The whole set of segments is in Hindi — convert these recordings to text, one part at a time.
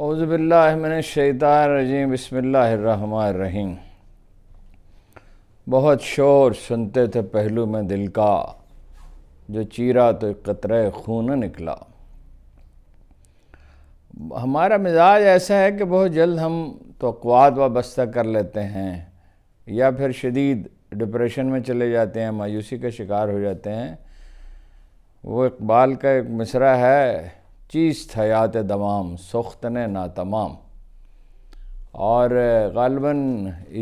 अवज़बिल्लाशैतरजीम बसमीम बहुत शोर सुनते थे पहलू में दिल का जो चीरा तो कतरे खून निकला हमारा मिजाज ऐसा है कि बहुत जल्द हम तो वाबस्ता कर लेते हैं या फिर शदीद डिप्रेशन में चले जाते हैं मायूसी का शिकार हो जाते हैं वो इकबाल का एक मिसरा है चीज़ तमाम दमाम ने ना तमाम और गालबन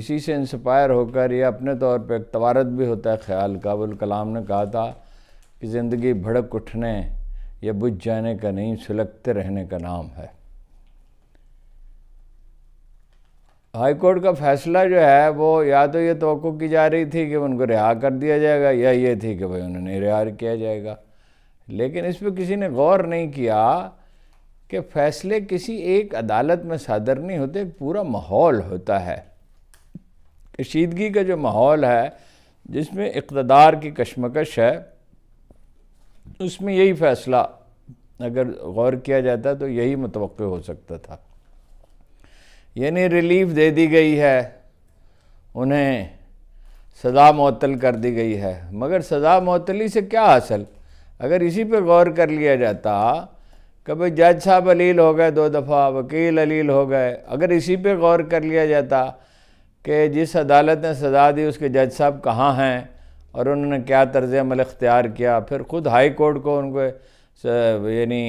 इसी से इंस्पायर होकर यह अपने तौर पर एक तवारत भी होता है ख्याल काबुल कलाम ने कहा था कि ज़िंदगी भड़क उठने या बुझ जाने का नहीं सुलगते रहने का नाम है हाई कोर्ट का फैसला जो है वो या तो ये तो की जा रही थी कि उनको रिहा कर दिया जाएगा या ये थी कि भाई उन्हें नहीं रिहा किया जाएगा लेकिन इस पर किसी ने गौर नहीं किया कि फैसले किसी एक अदालत में सादर नहीं होते पूरा माहौल होता है कशीदगी का जो माहौल है जिसमें इकतदार की कशमकश है उसमें यही फैसला अगर गौर किया जाता तो यही मुतव हो सकता था यानी रिलीफ दे दी गई है उन्हें सज़ा मअतल कर दी गई है मगर सज़ा मअतली से क्या हासिल अगर इसी पे गौर कर लिया जाता कि भाई जज साहब अलील हो गए दो दफ़ा वकील अलील हो गए अगर इसी पे गौर कर लिया जाता कि जिस अदालत ने सज़ा दी उसके जज साहब कहाँ हैं और उन्होंने क्या तर्ज अमल इख्तियार किया फिर ख़ुद हाई कोर्ट को उनको यानी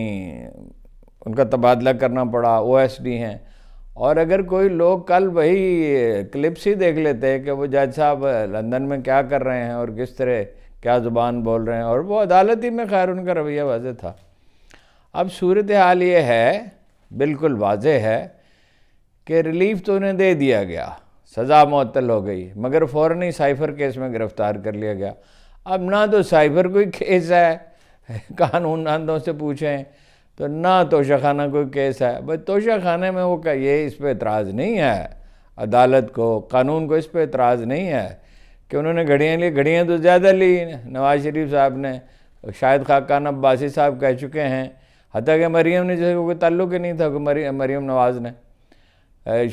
उनका तबादला करना पड़ा ओ एस डी हैं और अगर कोई लोग कल वही क्लिप्स ही देख लेते हैं कि वो जज साहब लंदन में क्या कर रहे हैं और किस तरह क्या ज़ुबान बोल रहे हैं और वो अदालती में खैर उनका रवैया वाज था अब सूरत हाल ये है बिल्कुल वाज है कि रिलीफ तो उन्हें दे दिया गया सज़ा मअतल हो गई मगर फ़ौर ही साइफ़र केस में गिरफ़्तार कर लिया गया अब ना तो साइफ़र कोई केस है कानून आंदों से पूछें तो ना तोशा खाना कोई केस है भाई तोशा खाने में वो ये इस पर एतराज़ नहीं है अदालत को कानून को इस पर एतराज़ नहीं है कि उन्होंने घड़ियाँ ली घड़ियाँ तो ज़्यादा ली नवाज़ शरीफ साहब ने शायद खाकान अब्बासी साहब कह चुके हैं हती कि मरीम ने जैसे कोई ताल्लुक ही नहीं था मरी मरीम नवाज़ ने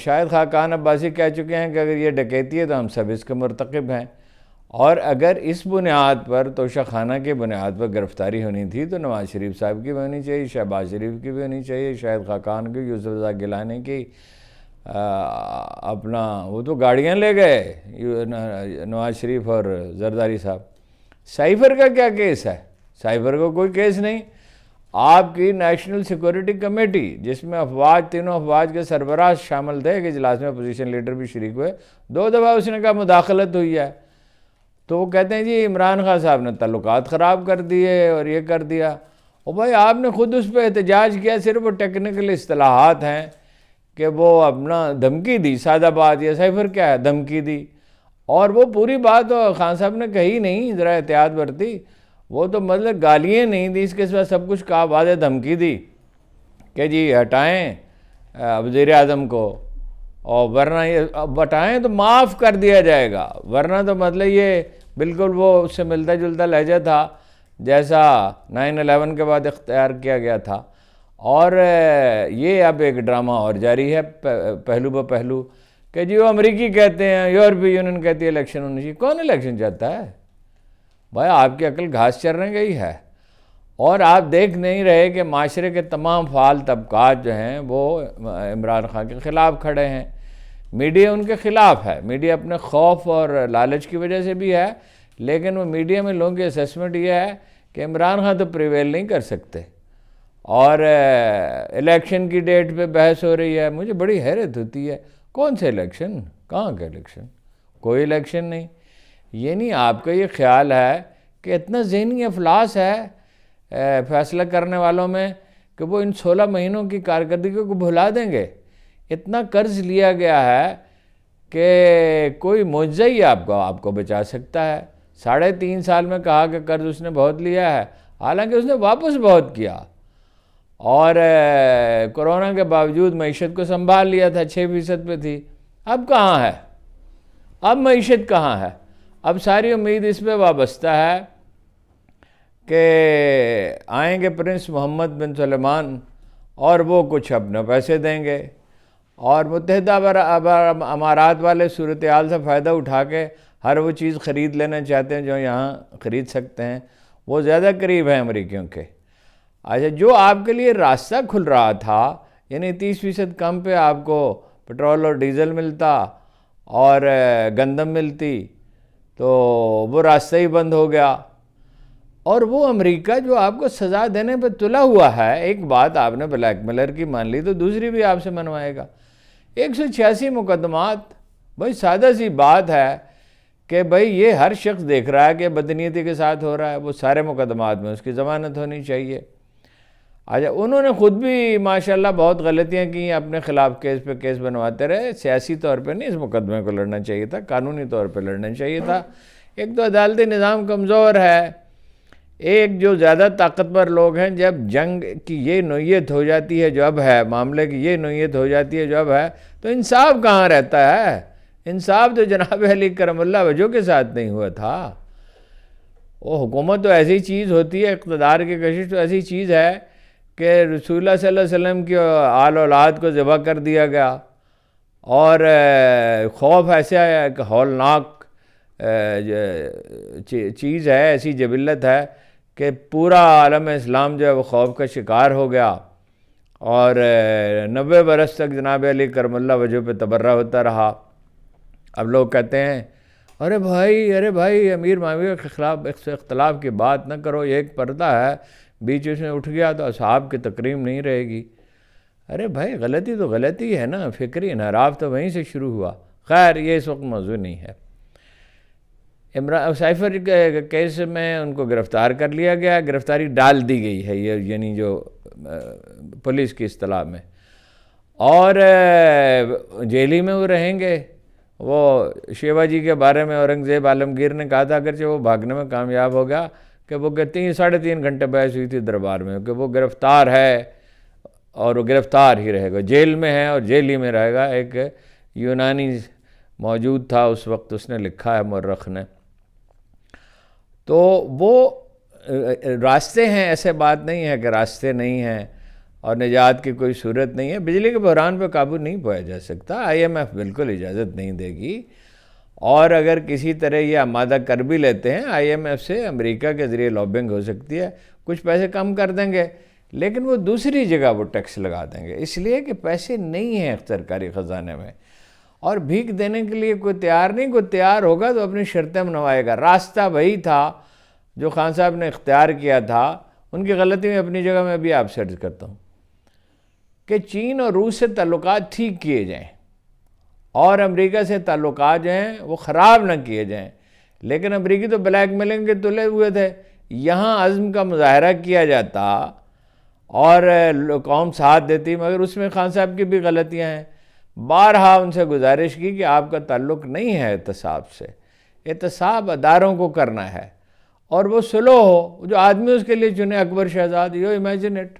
शायद खाकान अब्बासी कह चुके हैं कि अगर ये डकैती है तो हम सब इसके मरतकब हैं और अगर इस बुनियाद पर खाना के बुनियाद पर गिरफ़्तारी होनी थी तो नवाज़ शरीफ साहब की भी होनी चाहिए शहबाज शरीफ की भी होनी चाहिए शाहिद खाकान की यूसुफ गिलानी की अपना वो तो गाड़ियाँ ले गए नवाज शरीफ और जरदारी साहब साइफर का क्या केस है साइफर का को कोई केस नहीं आपकी नेशनल सिक्योरिटी कमेटी जिसमें अफवाज तीनों अफवाज के सरबराह शामिल थे कि इजलास में अपोजिशन लीडर भी शरीक हुए दो दफ़ा उसने कहा मुदाखलत हुई है तो वो कहते हैं जी इमरान खान साहब ने तल्लुकात ख़राब कर दिए और ये कर दिया और भाई आपने खुद उस पर एहतजाज किया सिर्फ वो टेक्निकल असलाहत हैं कि वो अपना धमकी दी सादा बात या सही फिर क्या है धमकी दी और वो पूरी बात खान साहब ने कही नहीं ज़रा एहतियात बरती वो तो मतलब गालियाँ नहीं दी इसके सिवा सब कुछ कहा है धमकी दी कि जी हटाएं वज़ी अजम को और वरना ये हटाएं तो माफ़ कर दिया जाएगा वरना तो मतलब ये बिल्कुल वो उससे मिलता जुलता लहजा था जैसा नाइन अलेवन के बाद इख्तियार किया गया था और ये अब एक ड्रामा और जारी है पहलू ब पहलू कि जी वो अमरीकी कहते हैं यूरोपीय यूनियन कहती है इलेक्शन होनी चाहिए कौन इलेक्शन चाहता है भाई आपकी अकल घास चरने गई है और आप देख नहीं रहे कि माशरे के तमाम फाल तबका जो हैं वो इमरान खान के ख़िलाफ़ खड़े हैं मीडिया उनके ख़िलाफ़ है मीडिया अपने खौफ और लालच की वजह से भी है लेकिन वो मीडिया में लोगों की असमेंट ये है कि इमरान खान तो प्रिवेल नहीं कर सकते और इलेक्शन की डेट पे बहस हो रही है मुझे बड़ी हैरत होती है कौन से इलेक्शन कहाँ का इलेक्शन कोई इलेक्शन नहीं ये नहीं आपका ये ख्याल है कि इतना जहनी अफलास है फैसला करने वालों में कि वो इन सोलह महीनों की कारकर्दगी को भुला देंगे इतना कर्ज लिया गया है कि कोई मुआवजा ही आपको आपको बचा सकता है साढ़े तीन साल में कहा कि कर्ज उसने बहुत लिया है हालांकि उसने वापस बहुत किया और कोरोना के बावजूद मीशत को संभाल लिया था छः फीसद पर थी अब कहाँ है अब मीशत कहाँ है अब सारी उम्मीद इस पर वाबस्ता है कि आएंगे प्रिंस मोहम्मद बिन सलमान और वो कुछ अपने पैसे देंगे और मुतहदा अमारात वाले सूरत हाल से फ़ायदा उठा के हर वो चीज़ ख़रीद लेना चाहते हैं जो यहाँ ख़रीद सकते हैं वो ज़्यादा करीब हैं अमरीकियों के अच्छा जो आपके लिए रास्ता खुल रहा था यानी तीस फीसद कम पे आपको पेट्रोल और डीजल मिलता और गंदम मिलती तो वो रास्ता ही बंद हो गया और वो अमेरिका जो आपको सज़ा देने पर तुला हुआ है एक बात आपने ब्लैक मिलर की मान ली तो दूसरी भी आपसे मनवाएगा एक सौ छियासी मुकदमात भाई सादा सी बात है कि भाई ये हर शख्स देख रहा है कि बदनीति के साथ हो रहा है वो सारे मुकदमात में उसकी ज़मानत होनी चाहिए अच्छा उन्होंने ख़ुद भी माशाल्लाह बहुत गलतियाँ की अपने ख़िलाफ़ केस पे केस बनवाते रहे सियासी तौर पे नहीं इस मुकदमे को लड़ना चाहिए था कानूनी तौर पे लड़ना चाहिए था एक तो अदालती निज़ाम कमज़ोर है एक जो ज़्यादा ताकतवर लोग हैं जब जंग की ये नोयत हो जाती है जो अब है मामले की ये नोयत हो जाती है जो अब है तो इंसाफ कहाँ रहता है इंसाफ तो जनाब अली करमल्ला वजह के साथ नहीं हुआ था वो हुकूमत तो ऐसी चीज़ होती है इकतदार की कशिश तो ऐसी चीज़ है कि रसूल वसम की आल औलाद को ज़बह कर दिया गया और खौफ ऐसा एक हौलनाक चीज़ है ऐसी जबिलत है कि पूरा आलम इस्लाम जो है वो खौफ का शिकार हो गया और नबे बरस तक जनाब अली करमल्ला वजह पर तबर्रा होता रहा अब लोग कहते हैं अरे भाई अरे भाई अमीर मामी के ख़िलाफ़ इख्तलाफ की बात ना करो ये एक पर्दा है बीच उसमें उठ गया तो असहाब की तकरीम नहीं रहेगी अरे भाई गलती तो गलती है ना फ़िक्री इनहराफ तो वहीं से शुरू हुआ खैर ये इस वक्त मौजू नहीं है इमरान साइफर के केस में उनको गिरफ़्तार कर लिया गया गिरफ़्तारी डाल दी गई है ये यानी जो पुलिस की अतलाह में और जेली में वो रहेंगे वो शेवा जी के बारे में औरंगज़ेब आलमगीर ने कहा था अगरचे वो भागने में कामयाब हो गया कि वो कि तीन साढ़े तीन घंटे बहस हुई थी दरबार में कि वो गिरफ्तार है और वो गिरफ्तार ही रहेगा जेल में है और जेल ही में रहेगा एक यूनानी मौजूद था उस वक्त उसने लिखा है मर्रख ने तो वो रास्ते हैं ऐसे बात नहीं है कि रास्ते नहीं हैं और निजात की कोई सूरत नहीं है बिजली के बहरान पर काबू नहीं पाया जा सकता आईएमएफ बिल्कुल इजाज़त नहीं देगी और अगर किसी तरह ये आमादा कर भी लेते हैं आईएमएफ से अमेरिका के ज़रिए लॉबिंग हो सकती है कुछ पैसे कम कर देंगे लेकिन वो दूसरी जगह वो टैक्स लगा देंगे इसलिए कि पैसे नहीं हैं सरकारी ख़जाने में और भीख देने के लिए कोई तैयार नहीं कोई तैयार होगा तो अपनी शर्तें मनवाएगा रास्ता वही था जो खान साहब ने इख्तियार किया था उनकी गलती में अपनी जगह मैं भी आप सर्च करता हूँ कि चीन और रूस से ताल्लुक ठीक किए जाएँ और अमेरिका से ताल्लुक जो हैं वो ख़राब ना किए जाएँ लेकिन अमरीकी तो ब्लैक मेलिंग के तुले हुए थे यहाँ अज़म का मुजाहरा किया जाता और कौम साथ देती मगर उसमें खान साहब की भी गलतियाँ हैं बारहा उनसे गुजारिश की कि आपका ताल्लुक नहीं है एहतसाब से एहतसाब अदारों को करना है और वो स्लो हो जो आदमी उसके लिए चुने अकबर शहजाद यो इमेजिनेट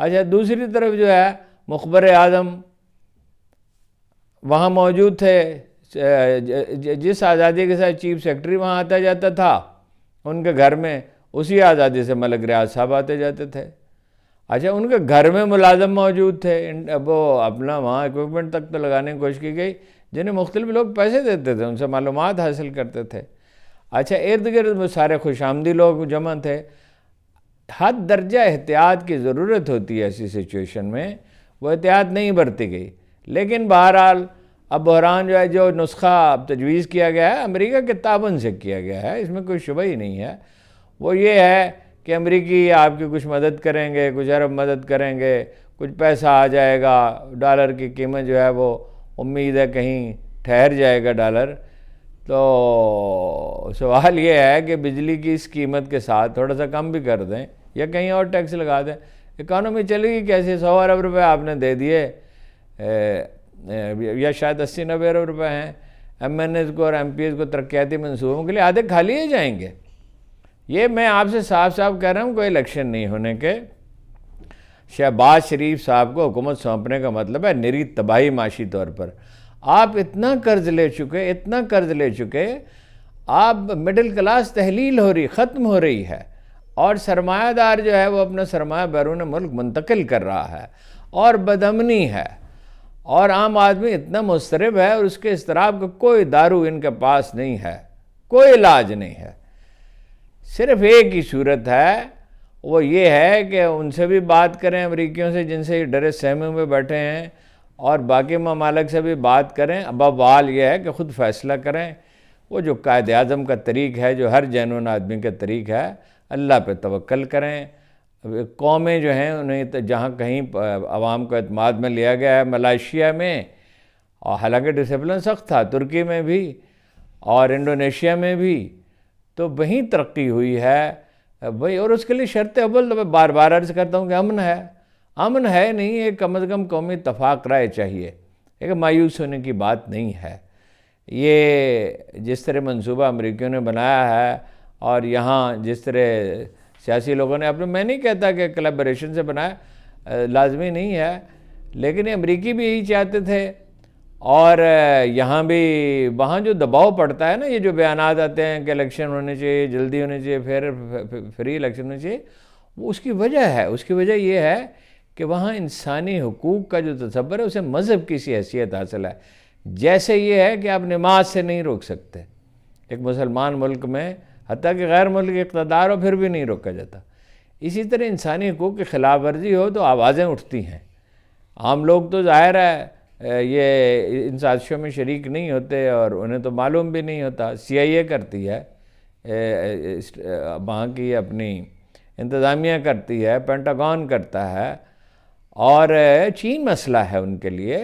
अच्छा दूसरी तरफ जो है मुखबर आजम वहाँ मौजूद थे जिस आज़ादी के साथ चीफ सेक्रेटरी वहाँ आता जाता था उनके घर में उसी आज़ादी से मलक रियाज साहब आते जाते थे अच्छा उनके घर में मुलाजम मौजूद थे वो अपना वहाँ इक्विपमेंट तक तो लगाने की कोशिश की गई जिन्हें मुख्तलिफ लोग पैसे देते थे उनसे मालूम हासिल करते थे अच्छा इर्द गिर्द सारे खुश आमदी लोग जमा थे हद दर्जा एहतियात की ज़रूरत होती है ऐसी सिचुएशन में वो एहतियात नहीं बरती गई लेकिन बहरहाल अब बहरान जो है जो नुस्खा अब तजवीज़ किया गया है अमरीका के ताबन से किया गया है इसमें कोई शुबा ही नहीं है वो ये है कि अमरीकी आपकी कुछ मदद करेंगे कुछ अरब मदद करेंगे कुछ पैसा आ जाएगा डॉलर की कीमत जो है वो उम्मीद है कहीं ठहर जाएगा डॉलर तो सवाल ये है कि बिजली की इस कीमत के साथ थोड़ा सा कम भी कर दें या कहीं और टैक्स लगा दें इकानमी चलेगी कैसे सौ अरब रुपये आपने दे दिए या शायद अस्सी नब्बे अरब रुपए हैं एम एन एस को और एम पी एस को तरक्याती मनसूबों के लिए आधे खाली ही जाएंगे ये मैं आपसे साफ साफ कह रहा हूँ कोई इलेक्शन नहीं होने के शहबाज शरीफ साहब को हुकूमत सौंपने का मतलब है निरी तबाही माशी तौर पर आप इतना कर्ज ले चुके इतना कर्ज ले चुके आप मिडिल क्लास तहलील हो रही ख़त्म हो रही है और सरमायादार जो है वो अपना सरमाया बैरून मुल्क मुंतकिल कर रहा है और बदमनी है और आम आदमी इतना मुस्तरब है और उसके इसतराब का कोई दारू इनके पास नहीं है कोई इलाज नहीं है सिर्फ एक ही सूरत है वो ये है कि उनसे भी बात करें अमरीकियों से जिनसे ये डरे सहमे हुए बैठे हैं और बाकी ममालक से भी बात करें अब अबाल यह है कि ख़ुद फैसला करें वो जो कायद अजम का तरीक़ है जो हर जैन आदमी का तरीक़ है अल्लाह पे तवक्ल करें कौमें जो हैं उन्हें जहाँ कहीं आवाम को अतमाद में लिया गया है मलाइशिया में और हालांकि डिसप्लिन सख्त था तुर्की में भी और इंडोनेशिया में भी तो वहीं तरक्की हुई है वही और उसके लिए शर्त तो मैं बार बार अर्ज़ करता हूँ कि अमन है अमन है नहीं एक कम अज़ कम कौमी तफाक राय चाहिए एक मायूस होने की बात नहीं है ये जिस तरह मनसूबा अमरीकियों ने बनाया है और यहाँ जिस तरह सियासी लोगों ने अपने मैं नहीं कहता कि कलेबरेशन से बनाया लाजमी नहीं है लेकिन अमरीकी भी यही चाहते थे और यहाँ भी वहाँ जो दबाव पड़ता है ना ये जो बयान आते हैं कि इलेक्शन होने चाहिए जल्दी होने चाहिए फिर फ्री इलेक्शन होने चाहिए वो उसकी वजह है उसकी वजह ये है कि वहाँ इंसानी हकूक़ का जो तस्वर है उसे मज़हब की सी हैसियत हासिल है जैसे ये है कि आप नमाज से नहीं रोक सकते एक मुसलमान मुल्क में हती कि गैर मुल्क इकतदार हो फिर भी नहीं रोका जाता इसी तरह इंसानी हकूक़ की खिलाफ वर्जी हो तो आवाज़ें उठती हैं आम लोग तो ज़ाहिर है ये इन साजिशों में शरीक नहीं होते और उन्हें तो मालूम भी नहीं होता सी आई ए करती है वहाँ की अपनी इंतज़ामिया करती है पेंटागॉन करता है और चीन मसला है उनके लिए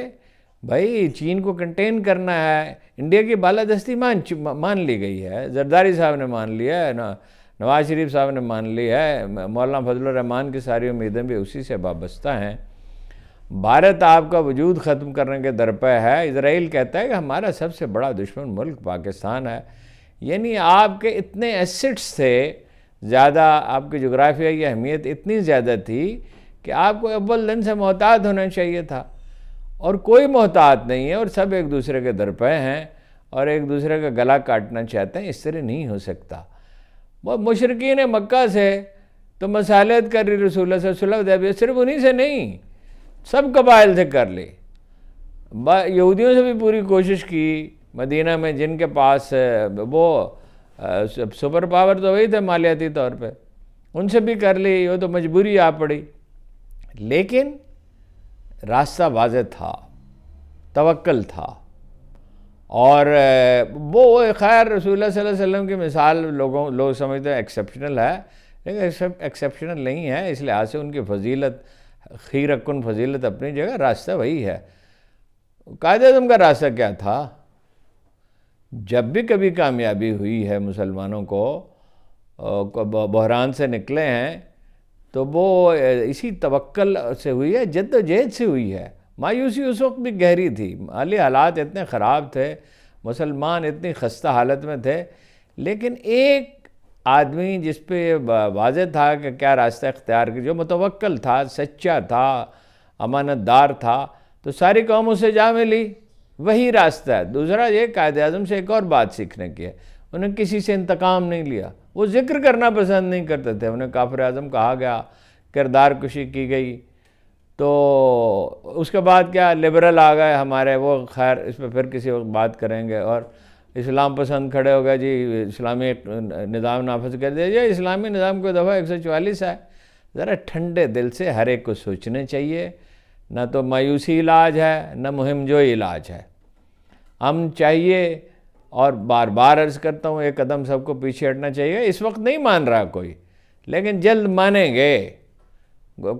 भाई चीन को कंटेन करना है इंडिया की बालादस्ती मान मान ली गई है जरदारी साहब ने मान लिया है ना नवाज शरीफ साहब ने मान लिया है मौलाना रहमान की सारी उम्मीदें भी उसी से वाबस्ता हैं भारत आपका वजूद ख़त्म करने के दर पर है इसराइल कहता है कि हमारा सबसे बड़ा दुश्मन मुल्क पाकिस्तान है यानी आपके इतने एसेट्स थे ज़्यादा आपकी की अहमियत इतनी ज़्यादा थी कि आपको अव्वल दिन से मोहतात होना चाहिए था और कोई मोहतात नहीं है और सब एक दूसरे के दर पे हैं और एक दूसरे का गला काटना चाहते हैं इस तरह नहीं हो सकता वह मुशरकिन मक्का से तो मसालत कर रही रसूल सल्लल्लाहु सिर्फ उन्हीं से नहीं सब कबाइल से कर ली यहूदियों से भी पूरी कोशिश की मदीना में जिनके पास वो सुपर पावर तो वही थे मालियाती तौर पे उनसे भी कर ली वो तो मजबूरी आ पड़ी लेकिन रास्ता वाज था तवक्ल था और वो खैर रसूल सल्लम की मिसाल लोगों लोग समझते हैं एक्सेप्शनल है लेकिन एक्सेप्शनल नहीं है इस लिहाज से उनकी फजीलत खीरकन फजीलत अपनी जगह रास्ता वही है कायद अजम का रास्ता क्या था जब भी कभी कामयाबी हुई है मुसलमानों को बहरान से निकले हैं तो वो इसी तवक्ल से हुई है जद्दोजहद से हुई है मायूसी उस वक्त भी गहरी थी माली हालात इतने ख़राब थे मुसलमान इतनी खस्ता हालत में थे लेकिन एक आदमी जिस पे वाज था कि क्या रास्ता इख्तियार जो मुतवक्ल था सच्चा था अमानतदार था तो सारी कौम उसे जा मिली वही रास्ता है दूसरा ये कायद अजम से एक और बात सीखने की है उन्हें किसी से इंतकाम नहीं लिया वो जिक्र करना पसंद नहीं करते थे उन्हें काफिर आज़म कहा गया किरदार कुशी की गई तो उसके बाद क्या लिबरल आ गए हमारे वो खैर इस पर फिर किसी वक्त बात करेंगे और इस्लाम पसंद खड़े हो गए जी इस्लामी निज़ाम नाफज कर दिया जी इस्लामी निज़ाम को दफ़ा एक सौ चवालीस है ज़रा ठंडे दिल से हर एक को सोचने चाहिए ना तो मायूसी इलाज है ना मुहिम जो इलाज है हम चाहिए और बार बार अर्ज़ करता हूँ एक कदम सबको पीछे हटना चाहिए इस वक्त नहीं मान रहा कोई लेकिन जल्द मानेंगे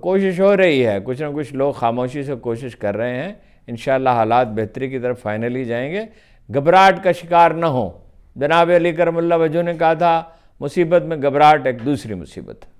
कोशिश हो रही है कुछ ना कुछ लोग खामोशी से कोशिश कर रहे हैं इन हालात बेहतरी की तरफ फाइनली जाएंगे घबराहट का शिकार न हो जनाब अली करमल्ला वजू ने कहा था मुसीबत में घबराहट एक दूसरी मुसीबत है